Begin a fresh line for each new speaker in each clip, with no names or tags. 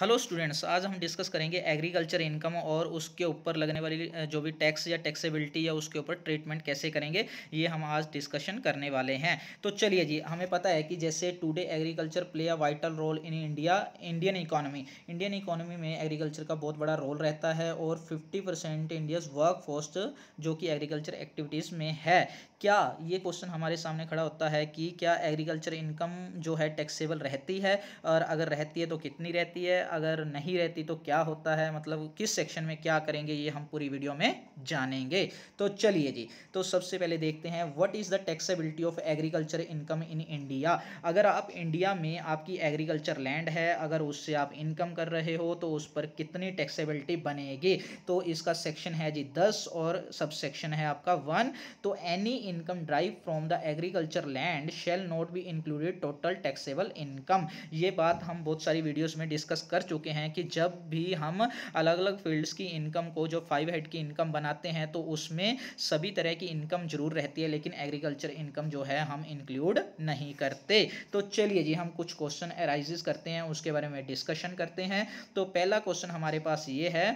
hello students आज हम discuss करेंगे एग्रीकल्चर इनकम और उसके ऊपर लगने वाली जो भी टैक्स या टैक्सेबिलिटी या उसके ऊपर ट्रीटमेंट कैसे करेंगे ये हम आज डिस्कशन करने वाले हैं तो चलिए जी हमें पता है कि जैसे today agriculture play a vital role in India Indian economy Indian economy में एग्रीकल्चर का बहुत बड़ा रोल रहता है और फिफ्टी परसेंट इंडियस वर्क जो कि एग्रीकल्चर एक्टिविटीज़ में है क्या ये क्वेश्चन हमारे सामने खड़ा होता है कि क्या एग्रीकल्चर इनकम जो है टैक्सेबल रहती है और अगर रहती है तो कितनी रहती है अगर नहीं रहती तो क्या होता है मतलब किस सेक्शन में क्या करेंगे ये हम पूरी वीडियो में जानेंगे तो चलिए जी तो सबसे पहले देखते हैं what is the taxability of agriculture income in India अगर आप इंडिया में आपकी एग्रीकल्चर लैंड है अगर उससे आप इनकम कर रहे हो तो उस पर कितनी टैक्सेबिलिटी बनेगी तो इसका सेक्शन है जी दस और सब सेक्शन है आपका वन तो any income derived from the agriculture land shall not be included total taxable income ये बात हम बहुत सारी वीडियोस में डिस्कस कर चुके हैं कि जब भी हम अलग अलग फील्ड्स की इनकम को जो फाइव हेड की इनकम बनाते हैं तो उसमें सभी तरह की इनकम जरूर रहती है लेकिन एग्रीकल्चर इनकम जो है हम इंक्लूड नहीं करते तो चलिए जी हम कुछ क्वेश्चन एराइजेस करते हैं उसके बारे में डिस्कशन करते हैं तो पहला क्वेश्चन हमारे पास ये है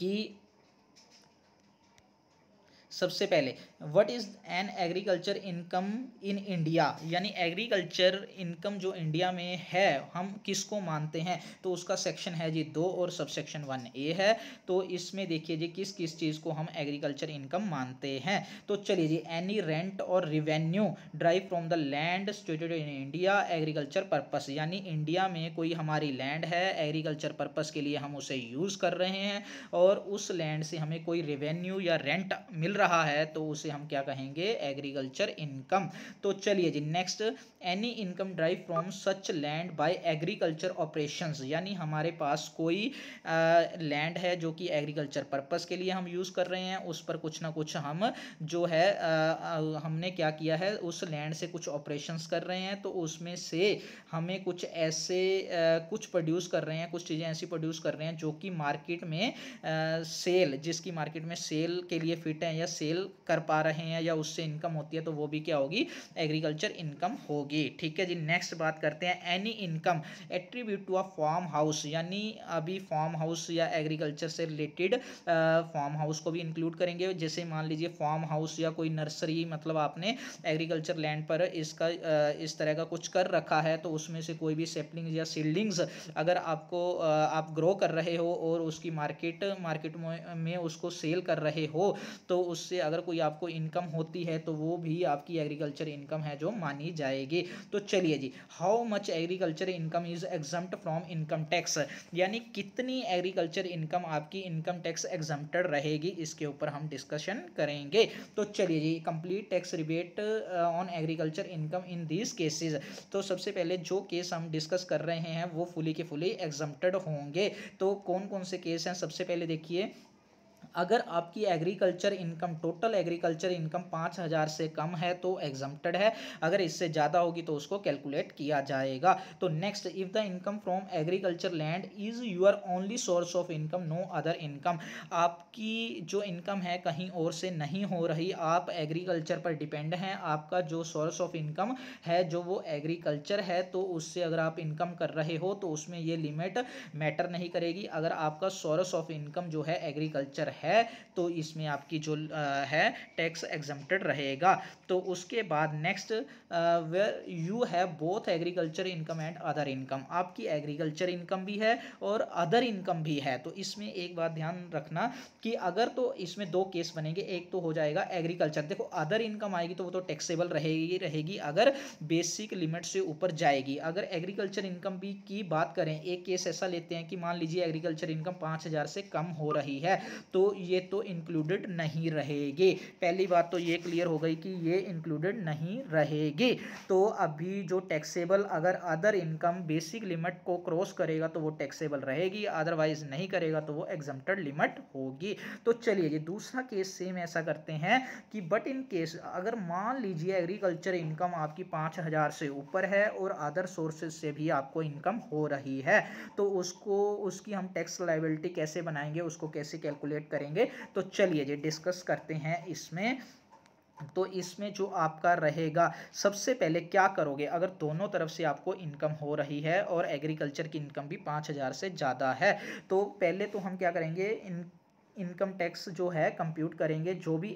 कि सबसे पहले what is an agriculture income in India यानी एग्रीकल्चर इनकम जो इंडिया में है हम किसको मानते हैं तो उसका सेक्शन है जी दो और सब सेक्शन वन ए है तो इसमें देखिए जी किस किस चीज़ को हम एग्रीकल्चर इनकम मानते हैं तो चलिए जी एनी रेंट और revenue derived from the land situated in India agriculture purpose यानी इंडिया में कोई हमारी लैंड है एग्रीकल्चर पर्पस के लिए हम उसे यूज़ कर रहे हैं और उस लैंड से हमें कोई रिवेन्यू या रेंट मिल रहा है तो उसे उसे हम क्या कहेंगे एग्रीकल्चर इनकम तो चलिए जी next any income derived from such land by agriculture operation यानी हमारे पास कोई लैंड है जो कि एग्रीकल्चर पर्पज़ के लिए हम यूज़ कर रहे हैं उस पर कुछ ना कुछ हम जो है आ, हमने क्या किया है उस लैंड से कुछ ऑपरेशन कर रहे हैं तो उसमें से हमें कुछ ऐसे आ, कुछ प्रोड्यूस कर रहे हैं कुछ चीज़ें ऐसी प्रोड्यूस कर रहे हैं जो कि मार्केट में आ, सेल जिसकी मार्केट में सेल के लिए फिट हैं या सेल कर पा आ रहे हैं या उससे इनकम होती है तो वो भी क्या होगी एग्रीकल्चर इनकम होगी ठीक है जी नेक्स्ट बात करते हैं any income attribute to a farm house यानी अभी फार्म हाउस या एग्रीकल्चर से रिलेटेड फार्म हाउस को भी इंक्लूड करेंगे जैसे मान लीजिए फार्म हाउस या कोई नर्सरी मतलब आपने एग्रीकल्चर लैंड पर इसका इस तरह का कुछ कर रखा है तो उसमें से कोई भी सेपलिंग्स या सीडलिंग्स अगर आपको आप ग्रो कर रहे हो और उसकी मार्केट मार्केट में उसको सेल कर रहे हो तो उससे अगर कोई आपको इनकम होती है तो वो भी आपकी एग्रीकल्चर इनकम है जो मानी जाएगी तो चलिए जी how much agriculture income is exempt from income tax यानी कितनी एग्रीकल्चर इनकम आपकी इनकम टैक्स एग्जाम्प्टेड रहेगी इसके ऊपर हम डिस्कशन करेंगे तो चलिए जी complete tax rebate on agriculture income in these cases तो सबसे पहले जो केस हम डिस्कस कर रहे हैं वो फुली के फुली एग्जाम्प्टेड होंगे तो कौन कौन से केस हैं सबसे पहले देखिए अगर आपकी agriculture income total agriculture income पाँच हज़ार से कम है तो एग्जम्प्टेड है अगर इससे ज़्यादा होगी तो उसको कैलकुलेट किया जाएगा तो next if the income from agriculture land is your only source of income no other income आपकी जो इनकम है कहीं और से नहीं हो रही आप एग्रीकल्चर पर डिपेंड हैं आपका जो सोर्स ऑफ इनकम है जो वो एग्रीकल्चर है तो उससे अगर आप इनकम कर रहे हो तो उसमें ये लिमिट मैटर नहीं करेगी अगर आपका सोर्स ऑफ इनकम जो है एग्रीकल्चर है तो इसमें आपकी जो है टैक्स एग्जम्प्टेड रहेगा तो उसके बाद next where you have both agriculture income and other income आपकी एग्रीकल्चर इनकम भी है और अदर इनकम भी है तो इसमें एक बात ध्यान रखना कि अगर तो इसमें दो केस बनेंगे एक तो हो जाएगा एग्रीकल्चर देखो अदर इनकम आएगी तो वो तो टैक्सेबल रहेगी रहेगी अगर बेसिक लिमिट से ऊपर जाएगी अगर एग्रीकल्चर इनकम भी की बात करें एक केस ऐसा लेते हैं कि मान लीजिए एग्रीकल्चर इनकम पाँच हज़ार से कम हो रही है तो तो ये तो इंक्लूडेड नहीं रहेगे पहली बात तो ये क्लियर हो गई कि ये इंक्लूडेड नहीं रहेगे तो अभी जो टैक्सेबल अगर अदर इनकम बेसिक लिमिट को क्रॉस करेगा तो वो टैक्सेबल रहेगी अदरवाइज नहीं करेगा तो वो एग्जम्प्टेड लिमिट होगी तो चलिए ये दूसरा केस सेम ऐसा करते हैं कि बट इन केस अगर मान लीजिए एग्रीकल्चर इनकम आपकी पाँच हज़ार से ऊपर है और अदर सोर्सेज से भी आपको इनकम हो रही है तो उसको उसकी हम टैक्स लाइबिलिटी कैसे बनाएंगे उसको कैसे कैलकुलेट करें करेंगे तो चलिए जी डिस्कस करते हैं इसमें तो इसमें जो आपका रहेगा सबसे पहले क्या करोगे अगर दोनों तरफ से आपको इनकम हो रही है और एग्रीकल्चर की इनकम भी पाँच हज़ार से ज़्यादा है तो पहले तो हम क्या करेंगे इन इनकम टैक्स जो है कंप्यूट करेंगे जो भी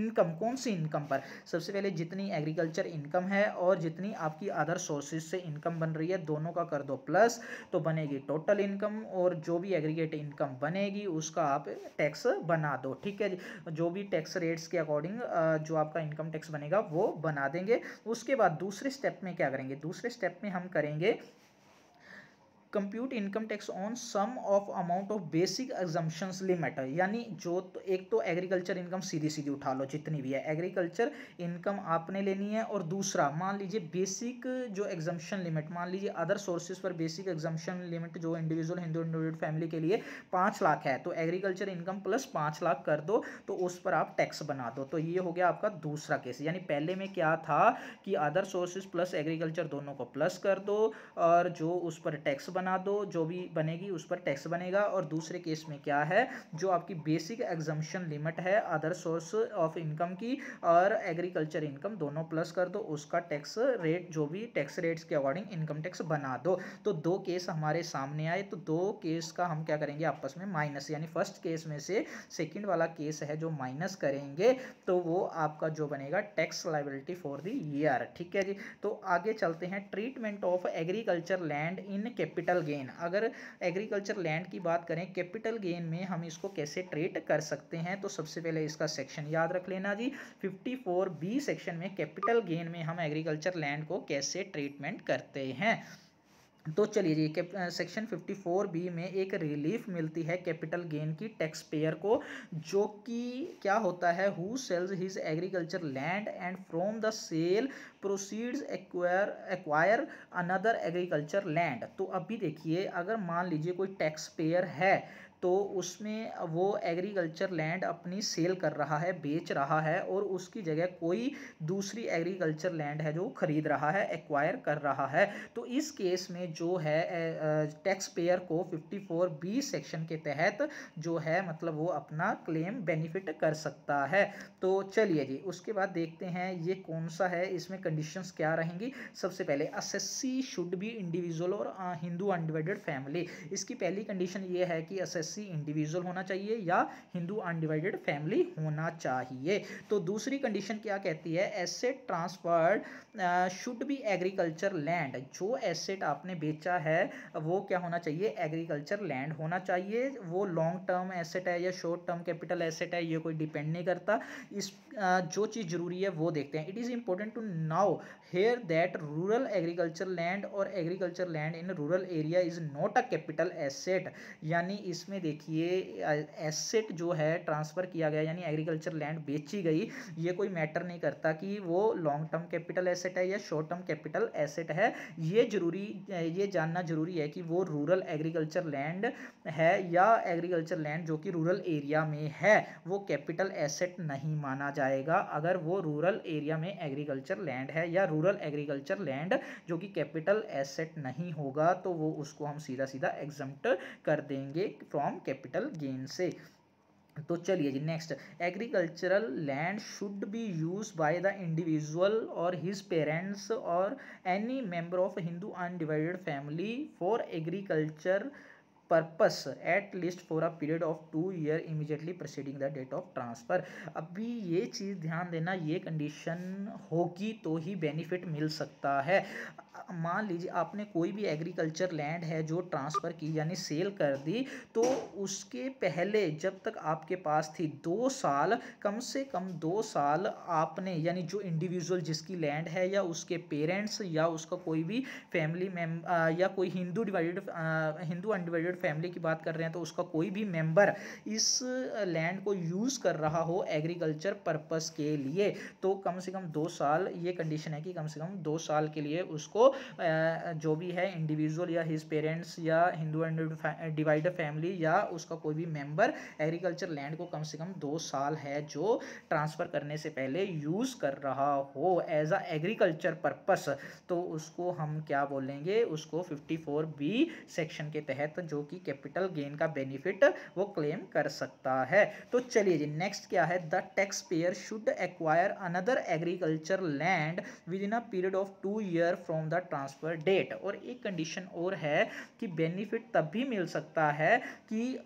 इनकम कौन सी इनकम पर सबसे पहले जितनी एग्रीकल्चर इनकम है और जितनी आपकी अदर सोर्सेज से इनकम बन रही है दोनों का कर दो प्लस तो बनेगी टोटल इनकम और जो भी एग्रीगेट इनकम बनेगी उसका आप टैक्स बना दो ठीक है जो भी टैक्स रेट्स के अकॉर्डिंग जो आपका इनकम टैक्स बनेगा वो बना देंगे उसके बाद दूसरे स्टेप में क्या करेंगे दूसरे स्टेप में हम करेंगे compute income tax on sum of amount of basic exemption limit यानी जो तो एक तो एग्रीकल्चर इनकम सीधी सीधी उठा लो जितनी भी है एग्रीकल्चर इनकम आपने लेनी है और दूसरा मान लीजिए बेसिक जो एग्जम्पन लिमिट मान लीजिए अदर सोर्सेज पर बेसिक एग्जम्पन लिमिट जो इंडिविजुअल हिंदू इंडिविजुअल फैमिली के लिए पाँच लाख है तो एग्रीकल्चर इनकम प्लस पाँच लाख कर दो तो उस पर आप टैक्स बना दो तो ये हो गया आपका दूसरा केस यानी पहले में क्या था कि अदर सोर्सेज प्लस एग्रीकल्चर दोनों को प्लस कर दो और जो उस पर टैक्स बना दो जो भी बनेगी उस पर टैक्स बनेगा और दूसरे केस में क्या है जो आपकी बेसिक एग्जम्पन लिमिट है अदर सोर्स ऑफ इनकम की और एग्रीकल्चर इनकम दोनों प्लस कर दो उसका टैक्स रेट जो भी टैक्स रेट्स के अकॉर्डिंग इनकम टैक्स बना दो तो दो केस हमारे सामने आए तो दो केस का हम क्या करेंगे आपस में माइनस यानी फर्स्ट केस में से सेकेंड वाला केस है जो माइनस करेंगे तो वो आपका जो बनेगा tax liability for the year ठीक है जी तो आगे चलते हैं treatment of agriculture land in capital capital gain अगर एग्रीकल्चर लैंड की बात करें कैपिटल गेन में हम इसको कैसे ट्रेट कर सकते हैं तो सबसे पहले इसका सेक्शन याद रख लेना जी 54 बी सेक्शन में कैपिटल गेन में हम एग्रीकल्चर लैंड को कैसे ट्रीटमेंट करते हैं तो चलिए ये सेक्शन 54 बी में एक रिलीफ मिलती है कैपिटल गेन की टैक्स पेयर को जो कि क्या होता है who sells his agriculture land and from the sale proceeds acquire acquire another agriculture land तो अभी देखिए अगर मान लीजिए कोई टैक्स पेयर है तो उसमें वो एग्रीकल्चर लैंड अपनी सेल कर रहा है बेच रहा है और उसकी जगह कोई दूसरी एग्रीकल्चर लैंड है जो ख़रीद रहा है एक्वायर कर रहा है तो इस केस में जो है टैक्स पेयर को 54 बी सेक्शन के तहत जो है मतलब वो अपना क्लेम बेनिफिट कर सकता है तो चलिए जी उसके बाद देखते हैं ये कौन सा है इसमें कंडीशन क्या रहेंगी सबसे पहले असेसी शुड बी इंडिविजुअल और हिंदू अनडिवाइडेड फैमिली इसकी पहली कंडीशन ये है कि असेस एससी इंडिविजुअल होना चाहिए या हिंदू अनडिवाइडेड फैमिली होना चाहिए तो दूसरी कंडीशन क्या कहती है asset transferred should be agriculture land जो एसेट आपने बेचा है वो क्या होना चाहिए एग्रीकल्चर लैंड होना चाहिए वो लॉन्ग टर्म एसेट है या शॉर्ट टर्म कैपिटल एसेट है ये कोई डिपेंड नहीं करता इस जो चीज़ ज़रूरी है वो देखते हैं it is important to now here that rural agriculture land और agriculture land in rural area is not a capital asset यानी इसमें इसमें देखिए एसेट जो है ट्रांसफ़र किया गया यानी एग्रीकल्चर लैंड बेची गई ये कोई मैटर नहीं करता कि वो लॉन्ग टर्म कैपिटल एसेट है या शॉर्ट टर्म कैपिटल एसेट है ये जरूरी ये जानना जरूरी है कि वो रूरल एग्रीकल्चर लैंड है या एग्रीकल्चर लैंड जो कि रूरल एरिया में है वो कैपिटल एसेट नहीं माना जाएगा अगर वो रूरल एरिया में एग्रीकल्चर लैंड है या रूरल एग्रीकल्चर लैंड जो कि कैपिटल एसेट नहीं होगा तो वो उसको हम सीधा सीधा एग्जम्प्ट कर देंगे फ्रॉम फ्रॉम कैपिटल गेन से तो चलिए जी next agricultural land should be use by the individual और हिज पेरेंट्स और any member of Hindu undivided family for agriculture purpose at least for a period of two year immediately proceeding the date of transfer अभी ये चीज़ ध्यान देना ये condition होगी तो ही benefit मिल सकता है मान लीजिए आपने कोई भी एग्रीकल्चर लैंड है जो ट्रांसफ़र की यानी सेल कर दी तो उसके पहले जब तक आपके पास थी दो साल कम से कम दो साल आपने यानी जो इंडिविजुअल जिसकी लैंड है या उसके पेरेंट्स या उसका कोई भी फैमिली मेम या कोई Hindu divided Hindu undivided family की बात कर रहे हैं तो उसका कोई भी मेम्बर इस लैंड को यूज़ कर रहा हो एग्रीकल्चर पर्पज़ के लिए तो कम से कम दो साल ये कंडीशन है कि कम से कम दो साल के लिए उसको जो भी है इंडिविजुअल या हिज पेरेंट्स या हिंदू एंड डिवाइडर फैमिली या उसका कोई भी मेंबर एग्रीकल्चर लैंड को कम से कम दो साल है जो ट्रांसफ़र करने से पहले यूज़ कर रहा हो एज अ एग्रीकल्चर पर्पस तो उसको हम क्या बोलेंगे उसको 54 बी सेक्शन के तहत जो कि कैपिटल गेन का बेनिफिट वो क्लेम कर सकता है तो चलिए जी नेक्स्ट क्या है the tax payer should acquire another agriculture land within a period of two year from the the transfer date और एक कंडीशन और है कि बेनिफिट तब भी मिल सकता है कि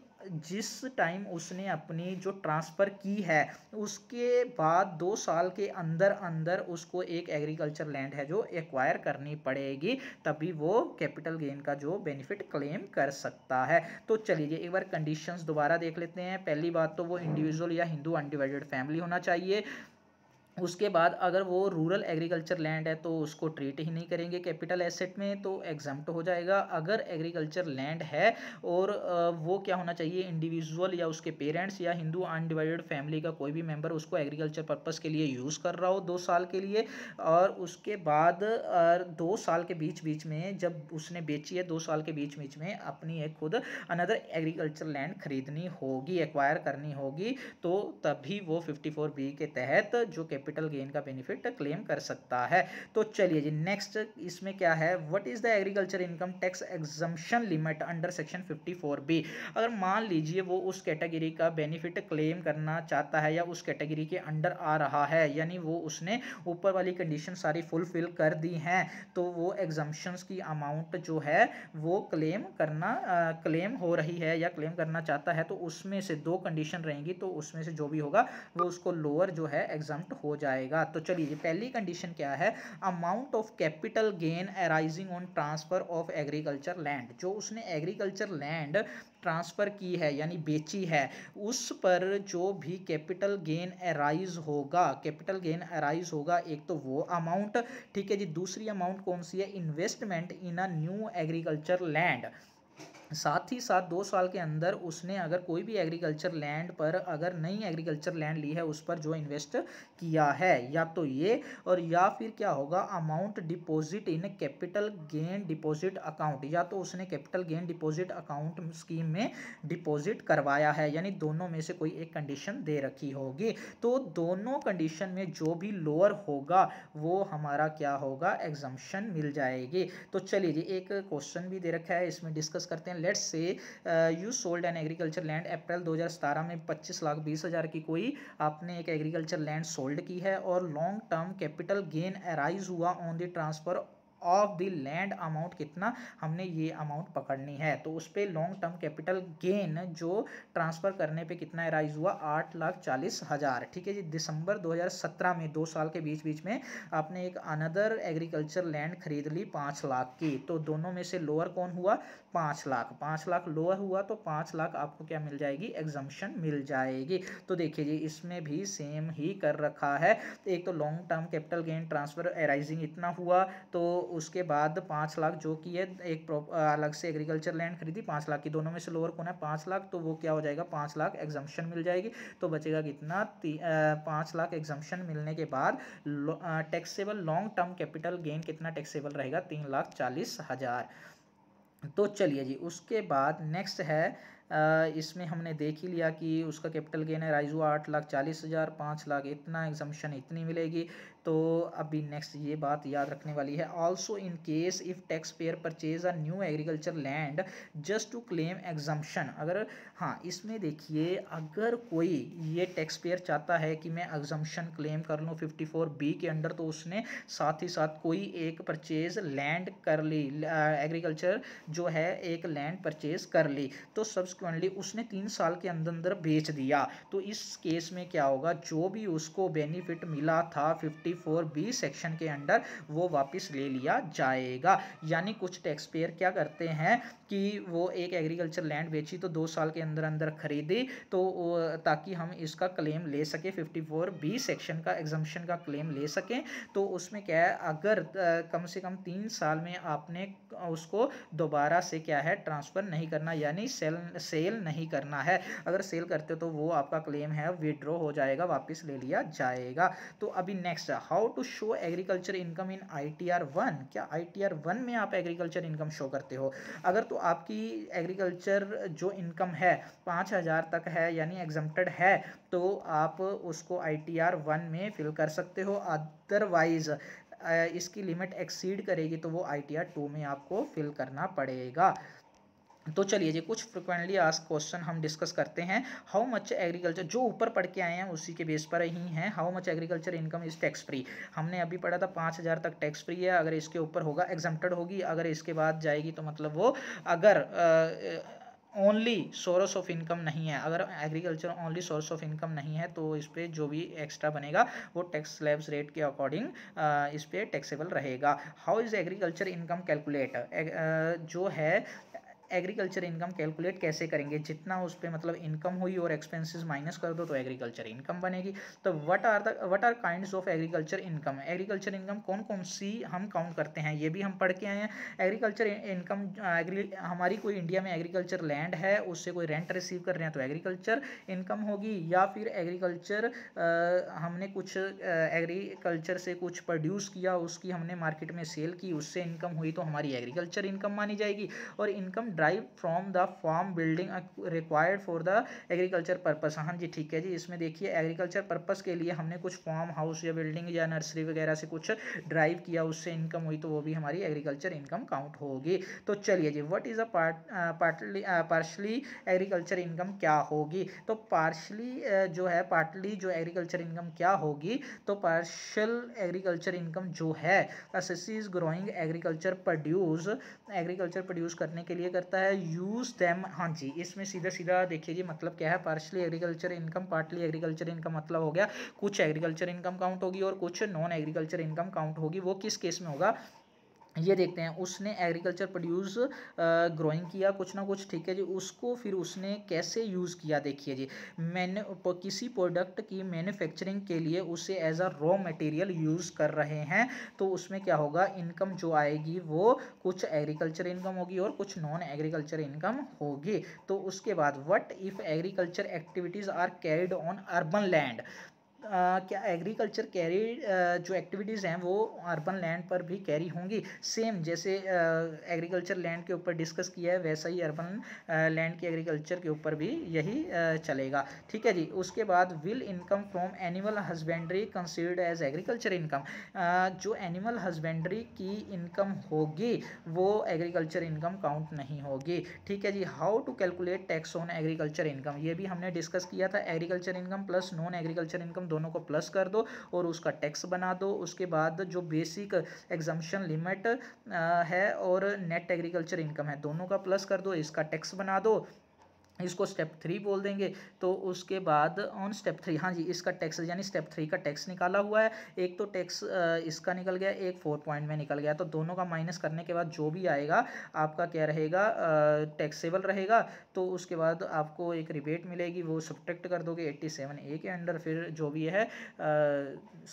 जिस टाइम उसने अपनी जो ट्रांसफ़र की है उसके बाद दो साल के अंदर अंदर उसको एक एग्रीकल्चर लैंड है जो एक्वायर करनी पड़ेगी तभी वो कैपिटल गेन का जो बेनिफिट क्लेम कर सकता है तो चलिए एक बार कंडीशंस दोबारा देख लेते हैं पहली बात तो वो इंडिविजुअल या हिंदू अनडिवाइडेड फैमिली होना चाहिए उसके बाद अगर वो रूरल एग्रीकल्चर लैंड है तो उसको ट्रीट ही नहीं करेंगे कैपिटल एसेट में तो एग्जाम्ट हो जाएगा अगर एग्रीकल्चर लैंड है और वो क्या होना चाहिए इंडिविजुअल या उसके पेरेंट्स या हिंदू अनडिवाइडेड फैमिली का कोई भी मेंबर उसको एग्रीकल्चर पर्पज़ के लिए यूज़ कर रहा हो दो साल के लिए और उसके बाद दो साल के बीच बीच में जब उसने बेची है दो साल के बीच बीच में अपनी एक खुद अनदर एग्रीकल्चर लैंड खरीदनी होगी एक्वायर करनी होगी तो तभी वो फिफ्टी बी के तहत जो कैपिटल गेन का बेनिफिट क्लेम कर सकता है तो चलिए जी नेक्स्ट इसमें क्या है what is the agriculture income tax exemption limit under section 54 अगर मान लीजिए वो उस कैटेगरी का बेनिफिट क्लेम करना चाहता है या उस कैटेगरी के अंडर आ रहा है यानी वो उसने ऊपर वाली कंडीशन सारी फुलफिल कर दी हैं तो वो एग्जम्पन की अमाउंट जो है वो क्लेम करना क्लेम हो रही है या क्लेम करना चाहता है तो उसमें से दो कंडीशन रहेंगी तो उसमें से जो भी होगा वो उसको लोअर जो है एग्जाम हो जाएगा तो चलिए पहली कंडीशन क्या है amount of capital gain arising on transfer of agriculture land जो उसने एग्रीकल्चर लैंड ट्रांसफ़र की है यानी बेची है उस पर जो भी कैपिटल गेन अराइज होगा कैपिटल गेन अराइज होगा एक तो वो अमाउंट ठीक है जी दूसरी अमाउंट कौन सी है investment in a new agriculture land साथ ही साथ दो साल के अंदर उसने अगर कोई भी एग्रीकल्चर लैंड पर अगर नई एग्रीकल्चर लैंड ली है उस पर जो इन्वेस्ट किया है या तो ये और या फिर क्या होगा amount deposit in capital gain deposit account या तो उसने capital gain deposit account scheme में डिपॉजिट करवाया है यानी दोनों में से कोई एक कंडीशन दे रखी होगी तो दोनों कंडीशन में जो भी लोअर होगा वो हमारा क्या होगा एग्जम्पन मिल जाएगी तो चलिए जी एक क्वेश्चन भी दे रखा है इसमें डिस्कस करते हैं let's say you sold an agriculture land April 2017 में 25 लाख बीस हज़ार की कोई आपने एक एग्रीकल्चर लैंड सोल्ड की है और long term capital gain arise हुआ on the transfer of the land amount कितना हमने ये अमाउंट पकड़नी है तो उस पर लॉन्ग टर्म कैपिटल गेन जो ट्रांसफ़र करने पे कितना राइज हुआ आठ लाख चालीस हज़ार ठीक है जी दिसंबर 2017 में दो साल के बीच बीच में आपने एक अनदर एग्रीकल्चर लैंड खरीद ली पाँच लाख की तो दोनों में से लोअर कौन हुआ पाँच लाख पाँच लाख लोअर हुआ तो पाँच लाख आपको क्या मिल जाएगी एग्जम्पन मिल जाएगी तो देखिए जी इसमें भी सेम ही कर रखा है एक तो long term capital gain transfer arising इतना हुआ तो उसके बाद पाँच लाख जो कि है एक अलग से एग्रीकल्चर लैंड खरीदी पाँच लाख की दोनों में से लोअर कौन है पाँच लाख तो वो क्या हो जाएगा पाँच लाख एग्जम्पन मिल जाएगी तो बचेगा कितना पाँच लाख एग्जाम्पन मिलने के बाद taxable long term capital gain कितना टैक्सेबल रहेगा तीन लाख चालीस हज़ार तो चलिए जी उसके बाद नेक्स्ट है इसमें हमने देख ही लिया कि उसका कैपिटल गेन है राइजू आठ लाख चालीस हज़ार पाँच लाख इतना एग्जम्पन इतनी मिलेगी तो अभी नेक्स्ट ये बात याद रखने वाली है also in case if tax payer purchase a new agriculture land just to claim exemption अगर हाँ इसमें देखिए अगर कोई ये टैक्स पेयर चाहता है कि मैं एग्जाम्पन क्लेम कर लूँ फिफ्टी फोर बी के अंडर तो उसने साथ ही साथ कोई एक परचेज लैंड कर ली एग्रीकल्चर जो है एक लैंड परचेज कर ली तो सब्सिक्वेंटली उसने तीन साल के अंदर अंदर बेच दिया तो इस केस में क्या होगा जो भी उसको बेनिफिट मिला था फिफ्टी फोर बी सेक्शन के अंडर वो वापस ले लिया जाएगा यानी कुछ टैक्स पेयर क्या करते हैं कि वो एक एग्रीकल्चर लैंड बेची तो दो साल के अंदर अंदर खरीदी तो ताकि हम इसका क्लेम ले सकें फिफ्टी फोर बी सेक्शन का एग्जम्पन का क्लेम ले सकें तो उसमें क्या है अगर कम से कम तीन साल में आपने उसको दोबारा से क्या है ट्रांसफ़र नहीं करना यानी सेल सेल नहीं करना है अगर सेल करते हो तो वो आपका क्लेम है विड्रॉ हो जाएगा वापस ले लिया जाएगा तो अभी next how to show agriculture income in I T R one क्या आई टी आर वन में आप एग्रीकल्चर इनकम शो करते हो अगर तो आपकी एग्रीकल्चर जो इनकम है पाँच हज़ार तक है यानी एग्जम्प्टेड है तो आप उसको आई टी आर वन में फिल कर सकते हो अदरवाइज़ इसकी लिमिट एक्सीड करेगी तो वो आई टी आर टू में आपको फिल करना पड़ेगा तो चलिए जी कुछ फ्रिक्वेंटली आज क्वेश्चन हम डिस्कस करते हैं हाउ मच एग्रीकल्चर जो ऊपर पढ़ के आए हैं उसी के बेस पर ही हैं how much agriculture income is tax free हमने अभी पढ़ा था पाँच हज़ार तक टैक्स फ्री है अगर इसके ऊपर होगा एग्जाम्प्टेड होगी अगर इसके बाद जाएगी तो मतलब वो अगर आ, ओनली सोर्स ऑफ इनकम नहीं है अगर agriculture only source of income नहीं है तो इस पर जो भी एक्स्ट्रा बनेगा वो टैक्स स्लैब्स रेट के अकॉर्डिंग इस पर टैक्सेबल रहेगा how is agriculture income calculate जो है एग्रीकल्चर इनकम कैलकुलेट कैसे करेंगे जितना उस पर मतलब इनकम हुई और एक्सपेंसेस माइनस कर दो तो एग्रीकल्चर इनकम बनेगी तो what are the are kind of agriculture income agriculture income कौन कौन सी हम काउंट करते हैं ये भी हम पढ़ के आए हैं एग्रीकल्चर इनकम हमारी कोई इंडिया में एग्रीकल्चर लैंड है उससे कोई रेंट रिसीव कर रहे हैं तो एग्रीकल्चर इनकम होगी या फिर एग्रीकल्चर हमने कुछ एग्रीकल्चर से कुछ प्रोड्यूस किया उसकी हमने मार्केट में सेल की उससे इनकम हुई तो हमारी एग्रीकल्चर इनकम मानी जाएगी और income derived from the farm building required for the agriculture purpose हाँ जी ठीक है जी इसमें देखिए एग्रीकल्चर पर्पज़ के लिए हमने कुछ फॉर्म हाउस या बिल्डिंग या नर्सरी वगैरह से कुछ ड्राइव किया उससे इनकम हुई तो वो भी हमारी एग्रीकल्चर इनकम काउंट होगी तो चलिए जी what is a partly partially agriculture income क्या होगी तो पार्शली uh, जो है पार्टली जो एग्रीकल्चर इनकम क्या होगी तो पार्शल एग्रीकल्चर इनकम जो है growing agriculture produce agriculture produce करने के लिए करते सकता है यूज़ दैम हाँ जी इसमें सीधा सीधा देखिए जी मतलब क्या है partially agriculture income partly agriculture income मतलब हो गया कुछ एग्रीकल्चर इनकम काउंट होगी और कुछ नॉन एग्रीकल्चर इनकम काउंट होगी वो किस केस में होगा ये देखते हैं उसने एग्रीकल्चर प्रोड्यूस ग्रोइंग किया कुछ ना कुछ ठीक है जी उसको फिर उसने कैसे यूज़ किया देखिए जी मैन किसी प्रोडक्ट की मैन्युफैक्चरिंग के लिए उसे as a raw material use कर रहे हैं तो उसमें क्या होगा इनकम जो आएगी वो कुछ एग्रीकल्चर इनकम होगी और कुछ नॉन एग्रीकल्चर इनकम होगी तो उसके बाद what if agriculture activities are carried on urban land क्या एग्रीकल्चर कैरी जो एक्टिविटीज़ हैं वो अर्बन लैंड पर भी कैरी होंगी सेम जैसे एग्रीकल्चर लैंड के ऊपर डिस्कस किया है वैसा ही अर्बन लैंड के एग्रीकल्चर के ऊपर भी यही चलेगा ठीक है जी उसके बाद will income from animal husbandry considered as agriculture income जो एनिमल हस्बेंड्री की इनकम होगी वो एग्रीकल्चर इनकम काउंट नहीं होगी ठीक है जी how to calculate tax on agriculture income ये भी हमने डिस्कस किया था agriculture income plus non agriculture income दोनों को प्लस कर दो और उसका टैक्स बना दो उसके बाद जो बेसिक एग्जामेशन लिमिट है और नेट एग्रीकल्चर इनकम है दोनों का प्लस कर दो इसका टैक्स बना दो इसको स्टेप थ्री बोल देंगे तो उसके बाद ऑन स्टेप थ्री हाँ जी इसका टैक्स यानी स्टेप थ्री का टैक्स निकाला हुआ है एक तो टैक्स इसका निकल गया एक फोर पॉइंट में निकल गया तो दोनों का माइनस करने के बाद जो भी आएगा आपका क्या रहेगा टैक्सेबल रहेगा तो उसके बाद आपको एक रिबेट मिलेगी वो सब्ट्रैक्ट कर दोगे एट्टी सेवन ए के अंडर फिर जो भी है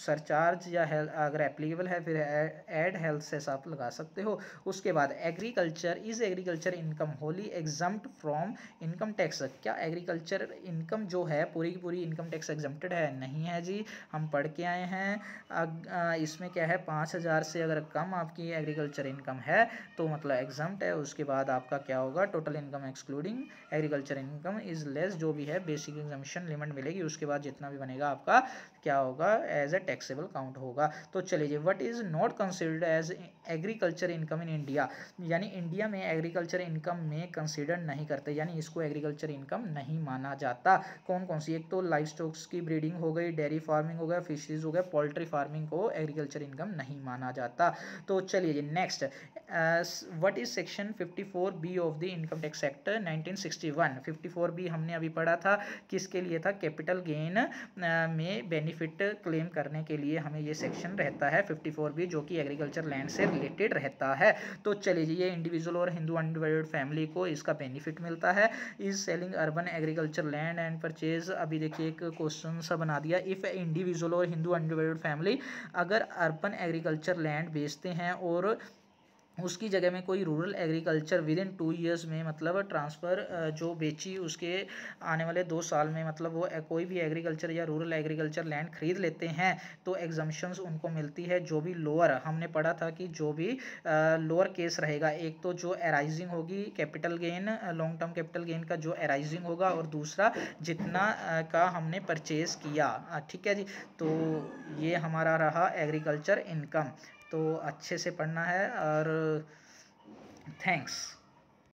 सरचार्ज या अगर एप्लीकेबल है फिर एड हेल्थ से आप लगा सकते हो उसके बाद agriculture is agriculture income wholly exempt from income tax क्या एग्रीकल्चर इनकम जो है पूरी की पूरी इनकम टैक्स एग्जम्प्टेड है नहीं है जी हम पढ़ के आए हैं इसमें क्या है पाँच हज़ार से अगर कम आपकी एग्रीकल्चर इनकम है तो मतलब एग्जम्प्ट है उसके बाद आपका क्या होगा total income excluding agriculture income is less जो भी है बेसिक एग्जामेशन लिमिट मिलेगी उसके बाद जितना भी बनेगा आपका क्या होगा एज अ टैक्सेबल काउंट होगा तो चलिए जी what is not considered as agriculture income in India यानी इंडिया में एग्रीकल्चर इनकम में कंसिडर नहीं करते यानी इसको एग्रीकल्चर इनकम नहीं माना जाता कौन कौन सी एक तो लाइफ स्टॉक्स की ब्रीडिंग हो गई डेयरी फार्मिंग हो गया फिशरीज हो गया पोल्ट्री फार्मिंग को एग्रीकल्चर इनकम नहीं माना जाता तो चलिए जी next what is section 54 B of the income tax act 1961 54 B हमने अभी पढ़ा था किसके लिए था कैपिटल गेन में बेनिफिट क्लेम करने के लिए हमें ये सेक्शन रहता है 54 बी जो कि एग्रीकल्चर लैंड से रिलेटेड रहता है तो चलिए ये इंडिविजुअल और हिंदू अनडिवाइडेड फैमिली को इसका बेनिफिट मिलता है is selling urban agriculture land and purchase अभी देखिए एक क्वेश्चन सा बना दिया इफ़ इंडिविजुअल और हिंदू अनडिवाइडेड फैमिली अगर अर्बन एग्रीकल्चर लैंड बेचते हैं और उसकी जगह में कोई rural agriculture within two years में मतलब ट्रांसफ़र जो बेची उसके आने वाले दो साल में मतलब वो कोई भी एग्रीकल्चर या रूरल एग्रीकल्चर लैंड खरीद लेते हैं तो एग्जम्पन्स उनको मिलती है जो भी लोअर हमने पढ़ा था कि जो भी लोअर केस रहेगा एक तो जो एराइजिंग होगी capital gain long term capital gain का जो एराइजिंग होगा और दूसरा जितना का हमने परचेज़ किया ठीक है जी तो ये हमारा रहा एग्रीकल्चर इनकम तो अच्छे से पढ़ना है और थैंक्स